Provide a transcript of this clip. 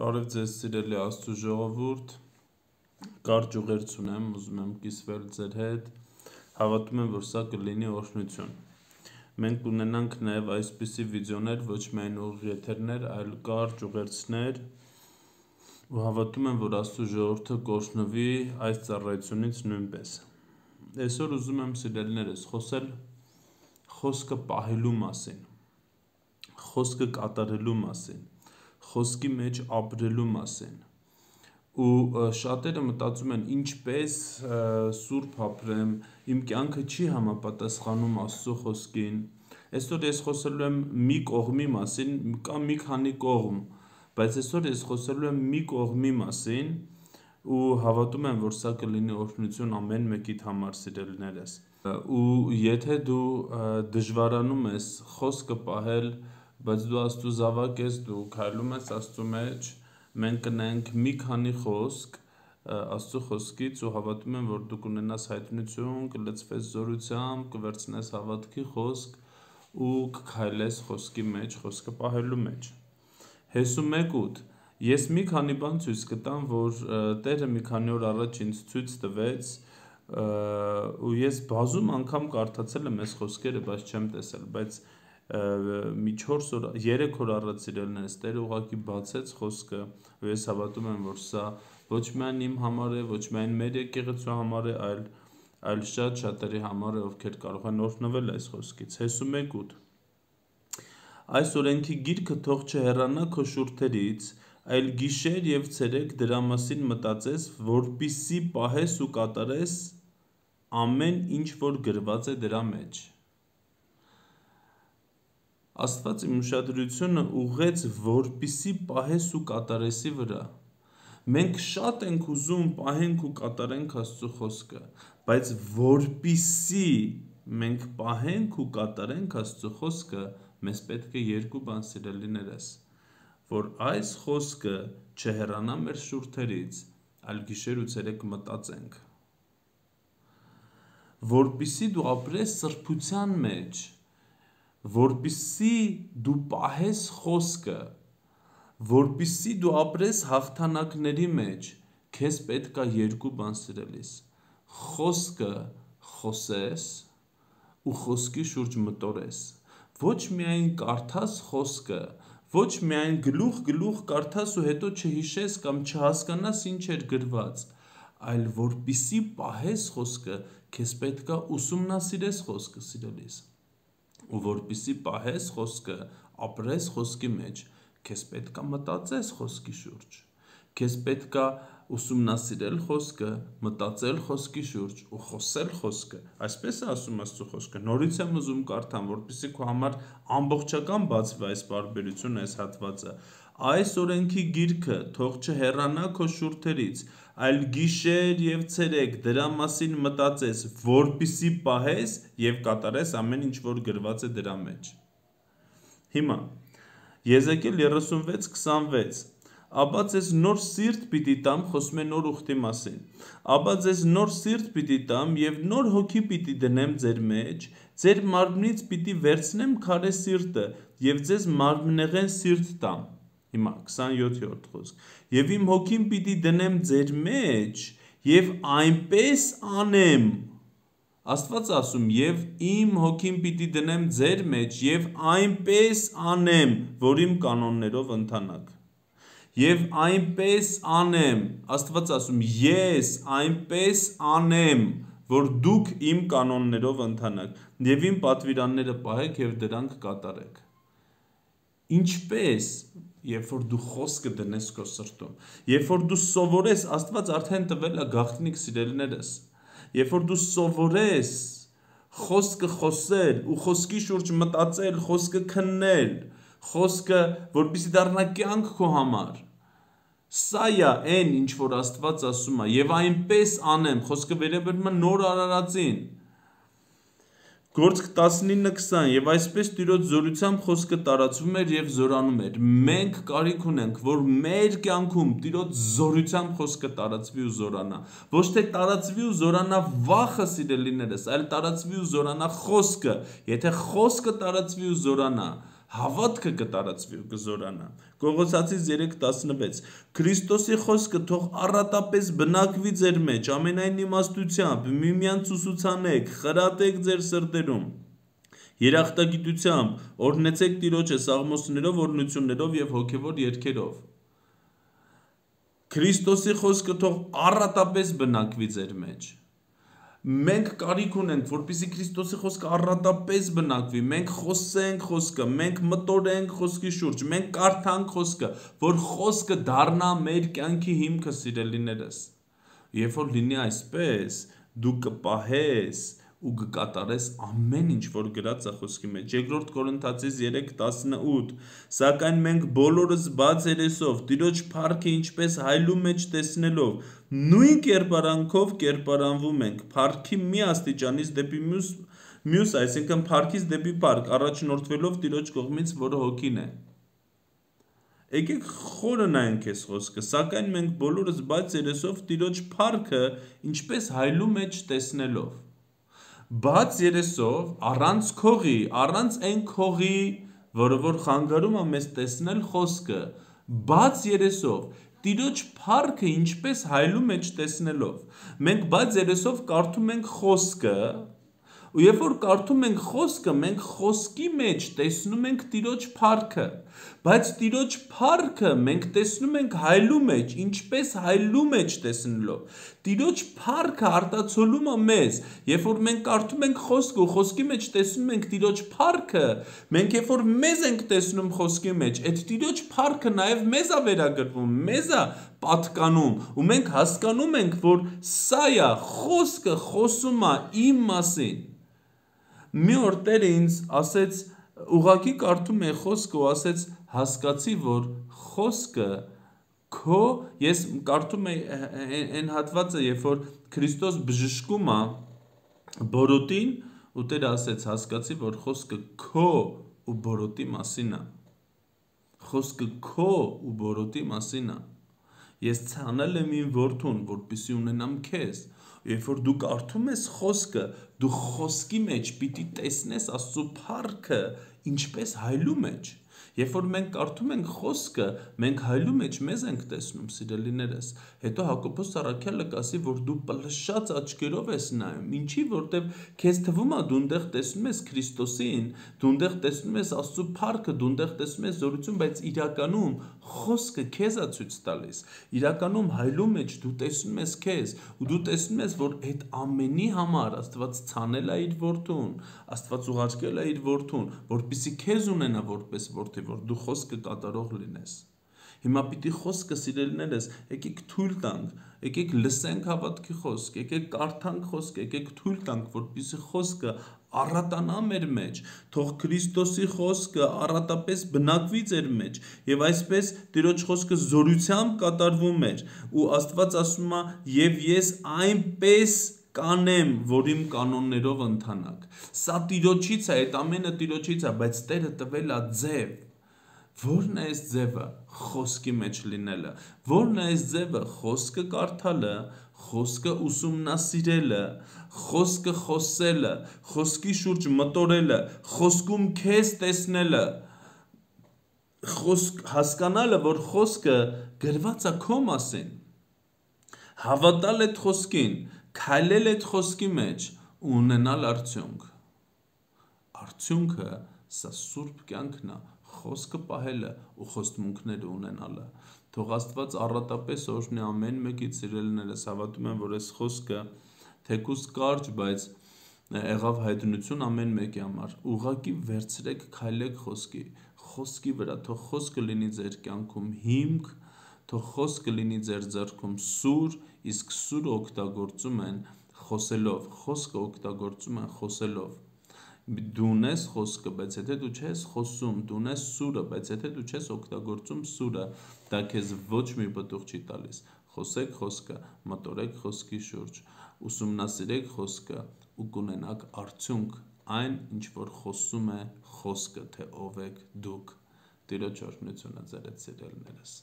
Բարև ձեզ սիրելի Աստծո ժողովուրդ։ Կարճ ուղերձ ունեմ, ուզում եմ կիսվել ձեր հետ։ Հավատում եմ, որ սա կլինի օրհնություն։ Մենք կունենանք նաև այսպիսի վիդեոներ, ոչ միայն ուղերձներ, այլ կարճ ուղերձներ։ Ու հավատում եմ, որ Աստծո ժողովուրդը կօրհնվի այս ծառայությունից նույնպես։ Այսօր ուզում եմ սիրելիներս խոսել խոսքը պահելու մասին։ Խոսքը կատարելու մասին խոսքի մեջ ապրելու մասին։ Ու շատերը մտածում են ինչպես սուրբ ապրեմ, իմ կյանքը չի համապատասխանում Աստծո խոսքին։ Այսօր ես խոսելու եմ մի կողմի մասին կամ մի քանի կողմ, բայց այսօր ես խոսելու եմ մի կողմի մասին ու հավատում եմ, որ սա կլինի օրհնություն ամեն մեկիդ համար սիրելներս։ Ու եթե դու դժվարանում ես խոսքը պահել, բայց դու աստծո զավակ ես, դու քայլում ես աստծո մեջ, մենք կնենք մի քանի խոսք աստծո խոսքից ու հավատում եմ, որ դու կունենաս հայտնություն, կլծվես զորությամբ, կվերցնես հավատքի խոսք ու կքայլես խոսքի մեջ, խոսքը պահելու մեջ։ Հեսու 1:8 Ես մի քանի բան ցույց կտամ, որ Տերը մի քանի օր առաջ ինձ ցույց տվեց, ու ես բազում անգամ կարդացել եմ այս խոսքերը, բայց չեմ տեսել, բայց մի 4 օր 3 օր առաջ իրեն ես Տերը ուղակի բացեց խոսքը ու ես հավատում եմ որ սա ոչ միայն իմ համար է ոչ միայն մեր եկեղեցու համար է այլ այլ շատ շատերի համար է ովքեր կարող են օրհնվել այս խոսքից հեսու 1:8 Այս օրենքի գիրքը թող չհեռանա քո շուրթերից, այլ գիշեր եւ ցերեկ դրա մասին մտածես, որpիսի պահես ու կատարես ամեն ինչ, որ գրված է դրա մեջ։ Աստված իմ ուշադրությունը ուղեց, որպիսի պահես ու կատարեսի վրա։ Մենք շատ ենք ուզում պահենք ու կատարենք Աստծո խոսքը, բայց որpիսի մենք պահենք ու կատարենք Աստծո խոսքը, մեզ պետք է երկու բան սիրելիներս, որ այս խոսքը չհեռանա մեր շուրթերից, այլ գիշեր ու ցերեկ մտածենք։ Որpիսի դու ապրես սրբության մեջ, որբիսի դու պահես խոսքը, որբիսի դու ապրես հաղթանակների մեջ, քեզ պետք է երկու բան սիրելիս։ Խոսքը խոսես ու խոսքի շուրջ մտորես։ Ոչ միայն կարդաս խոսքը, ոչ միայն գլուխ գլուխ կարդաս ու հետո չհիշես կամ չհասկանաս ինչ էր գրված, այլ որբիսի պահես խոսքը, քեզ պետքա ուսումնասիրես խոսքը սիրելիս։ խոս ու որpիսի պահես խոսքը, ապրես խոսքի մեջ, քեզ պետքա մտածես խոսքի շուրջ։ Քեզ պետքա ուսումնասիրել խոսքը, մտածել խոսքի շուրջ ու խոսել խոսքը։ Այսպես է ասում Աստծո խոսքը։ Նորից եմ ուզում կարդամ, որպեսզի քո համար ամբողջական բացվի այս բարբերությունը, այս հատվածը։ Այս օրենքի գիրքը թող չհեռանա քո շուրթերից, այլ գիշեր եւ ցերեկ դրա մասին մտածես, որpիսի պահես եւ կատարես ամեն ինչ որ գրված է դրա մեջ։ Հիմա Եզեկել 36:26 Աբա ձեզ նոր սիրտ պիտի տամ, խոսում է նոր ուխտի մասին։ Աբա ձեզ նոր սիրտ պիտի տամ եւ նոր հոգի պիտի դնեմ ձեր մեջ, ձեր մարմնից պիտի վերցնեմ քարե սիրտը եւ ձեզ մարմնեղեն սիրտ տամ Հիմա 27-րդ խոսք։ Եվ իմ հոգին պիտի դնեմ ձեր մեջ եւ այնպես անեմ։ Աստված ասում եւ իմ հոգին պիտի դնեմ ձեր մեջ եւ այնպես անեմ, որ իմ կանոններով ընթանաք։ Եվ այնպես անեմ, Աստված ասում ես այնպես անեմ, որ դուք իմ կանոններով ընթանաք եւ իմ պատվիրանները պահեք եւ դրանք կատարեք։ Ինչպես երբ որ դու խոսքը դնես քո սրտում, երբ որ դու սովորես, Աստված արդեն տվել է գաղտնիք սիրելներս։ Երբ որ դու սովորես խոսքը խոսել ու խոսքի շուրջ մտածել, խոսքը քննել, խոսքը, որպեսի դառնա կյանք քո համար։ Սա է այն, ինչ որ Աստված ասում է, եւ այնպես անեմ, խոսքը վերաբերում է նոր արարածին, Գործք 19-20 եւ այսպես Տիրոջ զորությամբ խոսքը տարածվում էր եւ զորանում էր։ Մենք կարիք ունենք, որ մեր կյանքում Տիրոջ զորությամբ խոսքը տարածվի ու զորանա։ Ոչ թե տարածվի ու զորանա վախը սիրելիներս, այլ տարածվի ու զորանա խոսքը։ Եթե խոսքը տարածվի ու զորանա, հավատքը կտարածվի ու կզորանա։ Գողոցացից 3:16 Քրիստոսի խոսքը թող առատապես բնակվի ձեր մեջ ամենայն իմաստությամբ, միմյանց ուսուցանեք, խրատեք ձեր սրտերում։ Երախտագիտությամբ, օրհնեցեք Տիրոջը սաղմոսներով, օրհնություններով եւ հոգեոր երգերով։ Քրիստոսի խոսքը թող առատապես բնակվի ձեր մեջ։ մեջ մենք կարիք ունենք, որպեսզի Քրիստոսի խոսքը առատապես բնակվի, մենք խոսենք խոսքը, մենք մտորենք խոսքի շուրջ, մենք կարդանք խոսքը, որ խոսքը դառնա մեր կյանքի հիմքը, սիրելիներս։ Երբ որ լինի այսպես, դու կպահես, ու կկատարես ամեն ինչ, որ գրած է խոսքի մեջ։ Երկրորդ Կորինթացիս 3:18։ Սակայն մենք բոլորս բաց երեսով Տիրոջ փառքը ինչպես հայլու մեջ տեսնելով, նույն կերպարանքով կերպարանվում ենք, փառքի մի աստիճանից դեպի մյուս մյուս, այսինքն փառքից դեպի փառք, առաջնորդվելով Տիրոջ կողմից, որը հոգին է։ Եկեք խորը նայենք այս խոսքը, սակայն մենք բոլորս բաց երեսով Տիրոջ փառքը ինչպես հայլու մեջ տեսնելով բաց երեսով, առանց քողի, առանց այն քողի, որը որ խանգարում է մեզ տեսնել խոսքը, բաց երեսով, Տիրոջ փառքը ինչպես հայլում է չտեսնելով։ Մենք բաց երեսով կարդում ենք խոսքը, ու երբ որ կարդում ենք խոսքը, մենք խոսքի մեջ տեսնում ենք Տիրոջ փառքը, բայց Տիրոջ փառքը մենք տեսնում ենք հայլում է, ինչպես հայլում է չտեսնելով։ Տիրոջ փառքը արտացոլում է մեզ։ Երբ որ մենք կարդում ենք խոսքը, խոսքի մեջ տեսնում ենք Տիրոջ փառքը, մենք երբ որ մեզ ենք տեսնում խոսքի մեջ, այդ Տիրոջ փառքը նաև մեզ է վերագրվում, մեզ է պատկանում, ու մենք հասկանում ենք, որ սա է խոսքը, խոսում է իմ մասին։ Մի օր Տերը ինձ ասեց, ուղակի կարդում է խոսքը ու ասեց, հասկացի, որ խոսքը քո ես կարդում եմ այն հատվածը, երբ որ Քրիստոս բժշկում է Բորոտին, ու Տեր ասեց, հասկացի, որ խոսքը քո ու Բորոտի մասին է։ Խոսքը քո ու Բորոտի մասին է։ Ես ցանել եմ իմ որդուն, որպեսզի ունենամ քեզ։ Երբ որ դու կարդում ես խոսքը, դու խոսքի մեջ պիտի տեսնես Աստծո փառքը, ինչպես հայլում է մեջ Երբ որ մենք կարդում ենք խոսքը, մենք հայլու մեջ մեզ ենք տեսնում, սիրելիներս։ Հետո Հակոբոս Սարաքյալը կասի, որ դու պլշած աչքերով ես նայում։ Ինչի՞, որտեվ քեզ թվում է դու ընդեղ տեսնում ես Քրիստոսին, դու ընդեղ տեսնում ես Աստծո փառքը, դու ընդեղ տեսնում ես զորություն, բայց իրականում խոսքը քեզ է ցույց տալիս։ Իրականում հայլու մեջ դու տեսնում ես քեզ, ու դու տեսնում ես, որ այդ ամենի համար Աստված ցանել է իր որդուն, Աստված ուղարկել է իր որդուն, որպիսի քեզ ունենա որպես որդի, երբ որ դու խոսքը կատարող լինես։ Հիմա պիտի խոսքը սիրելներս, եկեք թույլ տանք, եկեք լսենք հավատքի խոսք, եկեք կարդանք խոսք, եկեք թույլ տանք, որպեսզի խոսքը առատանա մեր մեջ, թող Քրիստոսի խոսքը առատապես բնակվի ձեր մեջ եւ այսպես Տիրոջ խոսքը զորությամբ կատարվում էր ու Աստված ասում է եւ ես այնպես կանեմ, որ իմ կանոններով ընթանաք։ Սա Տիրոջից է, այդ ամենը Տիրոջից է, բայց Տերը տվել է ձև Որն է այս ձևը խոսքի մեջ լինելը։ Որն է այս ձևը խոսքը կարդալը, խոսքը ուսումնասիրելը, խոսքը խոսելը, խոսքի շուրջ մտորելը, խոսքում քեզ տեսնելը։ Խոսք հասկանալը, որ խոսքը գրված է քո մասին։ Հավատալ այդ խոսքին, քայլել այդ խոսքի մեջ ու ունենալ արդյունք։ Արդյունքը սա սուրբ կյանքն է, խոսքը պահելը ու խոստմունքները ունենալը։ Թող Աստված առատապես օրհնի ամեն մեկից սիրելիներս, հավատում եմ, որ այս խոսքը թեկուս կարճ, բայց եղավ հայտնություն ամեն մեկի համար։ Ուղղակի վերցրեք, քայլեք խոսքի, խոսքի վրա, թող խոսքը լինի ձեր կյանքում հիմք, թող խոսքը լինի ձեր ձեռքում սուր, իսկ սուրը օգտագործում են խոսելով, խոսքը օգտագործում են խոսելով դուն ես խոսքը, բայց եթե դու չես խոսում, դուն ես սուրը, բայց եթե դու չես օգտագործում սուրը, դա քեզ ոչ մի պտուղ չի տալիս։ Խոսեք խոսքը, մտորեք խոսքի շուրջ, ուսումնասիրեք խոսքը ու կունենաք արդյունք այն, ինչ որ խոսում է խոսքը, թե ով եք դուք։ Տիրոջ օրհնությունը ձեր այդ սիրելներս։